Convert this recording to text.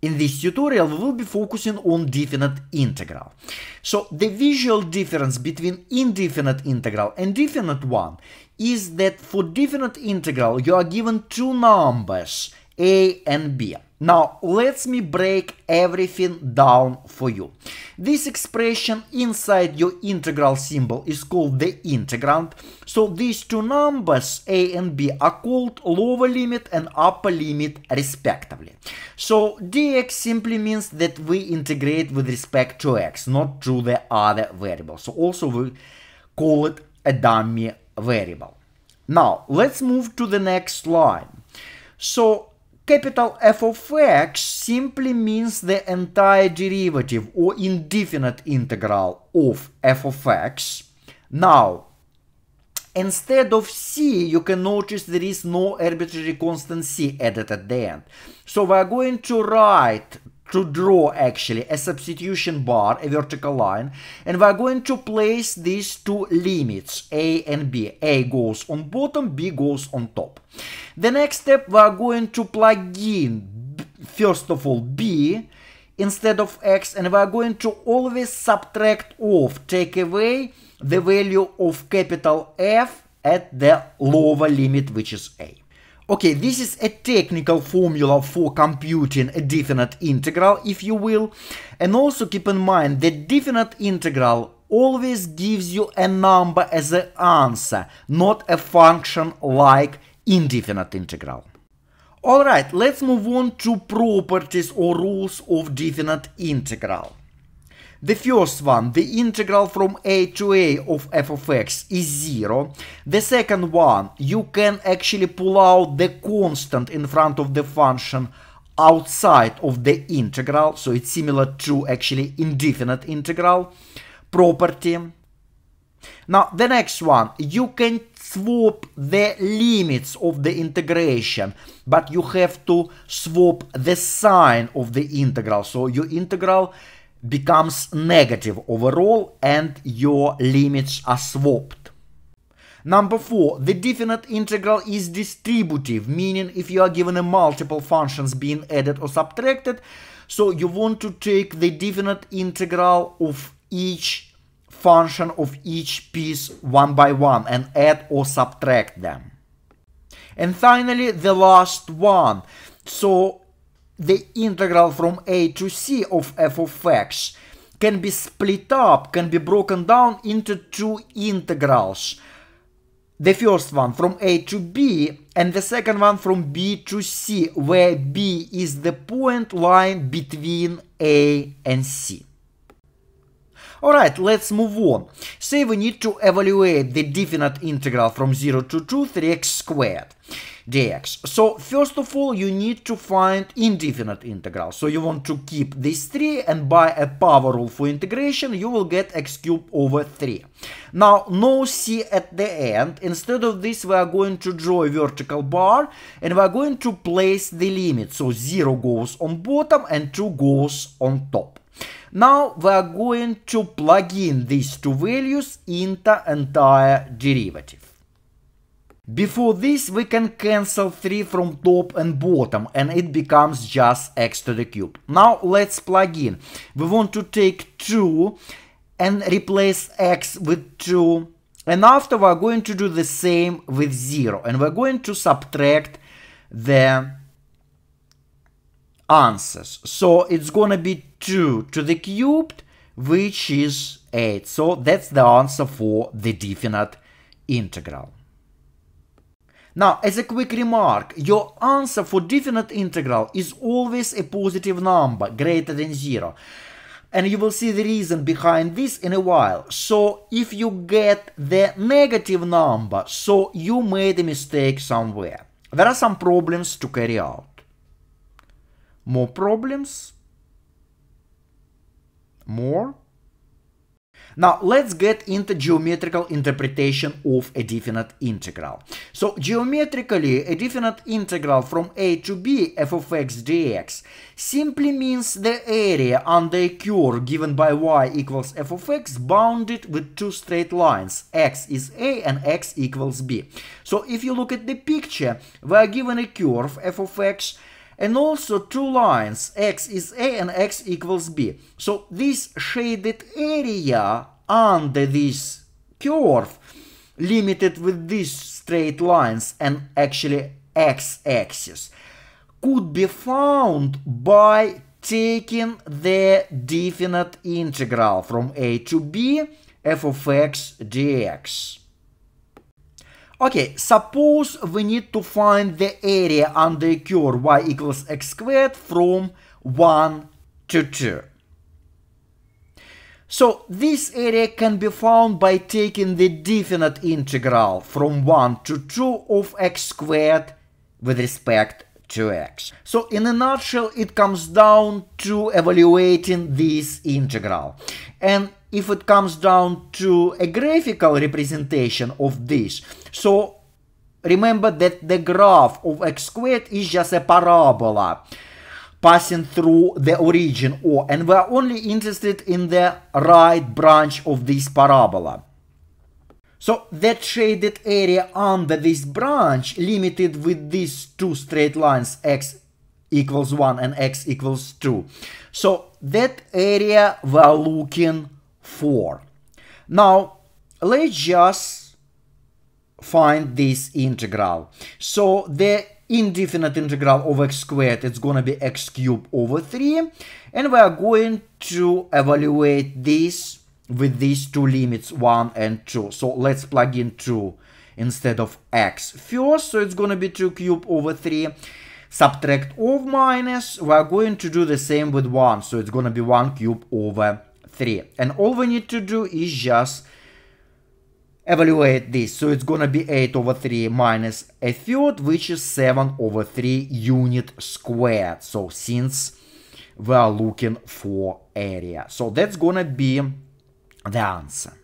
In this tutorial, we will be focusing on definite integral. So the visual difference between indefinite integral and definite one is that for definite integral, you are given two numbers, a and b. Now, let me break everything down for you. This expression inside your integral symbol is called the integrand. So these two numbers, a and b, are called lower limit and upper limit respectively. So dx simply means that we integrate with respect to x, not to the other variable. So also we call it a dummy variable. Now, let's move to the next line. So capital f of x simply means the entire derivative or indefinite integral of f of x. Now, instead of c, you can notice there is no arbitrary constant c added at the end. So we are going to write to draw actually a substitution bar, a vertical line, and we're going to place these two limits, A and B. A goes on bottom, B goes on top. The next step, we're going to plug in, first of all, B instead of X, and we're going to always subtract off, take away the value of capital F at the lower limit, which is A. Okay, this is a technical formula for computing a definite integral, if you will. And also keep in mind that definite integral always gives you a number as an answer, not a function like indefinite integral. Alright, let's move on to properties or rules of definite integral. The first one, the integral from a to a of f of x is 0. The second one, you can actually pull out the constant in front of the function outside of the integral. So it's similar to actually indefinite integral property. Now the next one, you can swap the limits of the integration, but you have to swap the sign of the integral. So your integral becomes negative overall and your limits are swapped. Number 4. The definite integral is distributive, meaning if you are given a multiple functions being added or subtracted, so you want to take the definite integral of each function of each piece one by one and add or subtract them. And finally, the last one. So the integral from a to c of f of x can be split up, can be broken down into two integrals. The first one from a to b and the second one from b to c, where b is the point line between a and c. Alright, let's move on. Say we need to evaluate the definite integral from 0 to 2 3x squared dx. So first of all, you need to find indefinite integral. So you want to keep this 3 and by a power rule for integration, you will get x cubed over 3. Now, no c at the end. Instead of this, we are going to draw a vertical bar and we are going to place the limit. So 0 goes on bottom and 2 goes on top. Now we are going to plug in these two values into entire derivative. Before this we can cancel 3 from top and bottom and it becomes just x to the cube. Now let's plug in. We want to take 2 and replace x with 2 and after we're going to do the same with 0 and we're going to subtract the answers. So it's gonna be 2 to the cubed, which is 8. So that's the answer for the definite integral. Now, as a quick remark, your answer for definite integral is always a positive number greater than 0. And you will see the reason behind this in a while. So if you get the negative number, so you made a mistake somewhere. There are some problems to carry out more problems, more. Now let's get into geometrical interpretation of a definite integral. So geometrically, a definite integral from a to b f of x dx simply means the area under a curve given by y equals f of x bounded with two straight lines, x is a and x equals b. So if you look at the picture, we are given a curve f of x and also two lines x is a and x equals b. So this shaded area under this curve limited with these straight lines and actually x-axis could be found by taking the definite integral from a to b f of x dx. Okay, suppose we need to find the area under a curve y equals x squared from 1 to 2. So this area can be found by taking the definite integral from 1 to 2 of x squared with respect to x. So in a nutshell, it comes down to evaluating this integral. And if it comes down to a graphical representation of this. So remember that the graph of x squared is just a parabola passing through the origin O and we are only interested in the right branch of this parabola. So that shaded area under this branch limited with these two straight lines x equals 1 and x equals 2. So that area we are looking 4. Now, let's just find this integral. So the indefinite integral of x squared, it's going to be x cubed over 3. And we are going to evaluate this with these two limits, 1 and 2. So let's plug in 2 instead of x first. So it's going to be 2 cubed over 3. Subtract of minus, we are going to do the same with 1. So it's going to be 1 cubed over 3. And all we need to do is just evaluate this. So it's gonna be 8 over 3 minus a third, which is 7 over 3 unit squared. So since we are looking for area. So that's gonna be the answer.